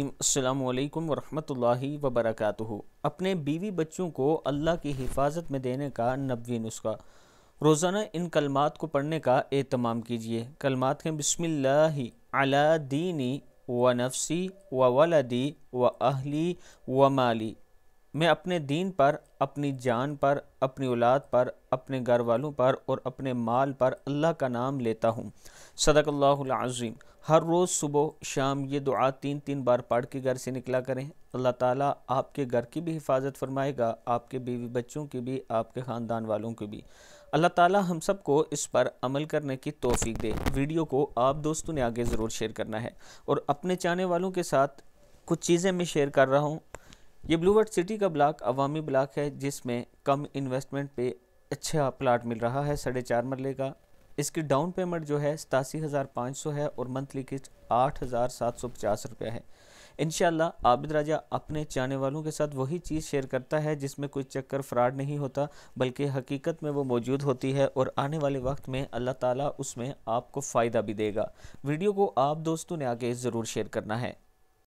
अल्लाम वरहमतुल्लाहि वबरकातुहु अपने बीवी बच्चों को अल्लाह की हिफाजत में देने का नबी नुस्खा रोज़ाना इन कलमात को पढ़ने का एहतमाम कीजिए कलमात हैं बिस्मिल्लाह अला दीनी व नफसी व वलदी व अहली व माली मैं अपने दीन पर अपनी जान पर अपनी औलाद पर अपने घर वालों पर और अपने माल पर अल्लाह का नाम लेता हूँ सदकल्लाज़ीम हर रोज़ सुबह शाम ये दुआ तीन तीन बार पढ़ के घर से निकला करें अल्लाह ताला आपके घर की भी हिफाजत फरमाएगा आपके बीवी बच्चों की भी आपके ख़ानदान वालों की भी अल्लाह ताला हम सबको इस पर अमल करने की तोफ़ी दे वीडियो को आप दोस्तों ने आगे ज़रूर शेयर करना है और अपने चाहने वालों के साथ कुछ चीज़ें मैं शेयर कर रहा हूँ ये ब्लूवर्ड सिटी का ब्लाक अवामी ब्लाक है जिसमें कम इन्वेस्टमेंट पे अच्छा प्लाट मिल रहा है साढ़े चार मरले का इसकी डाउन पेमेंट जो है सतासी हज़ार पाँच सौ है और मंथली किस्त आठ हज़ार सात सौ पचास रुपया है इन आबिद राजा अपने चाहने वालों के साथ वही चीज़ शेयर करता है जिसमें कोई चक्कर फ्रॉड नहीं होता बल्कि हकीकत में वो मौजूद होती है और आने वाले वक्त में अल्लाह ताला उसमें आपको फ़ायदा भी देगा वीडियो को आप दोस्तों ने आगे ज़रूर शेयर करना है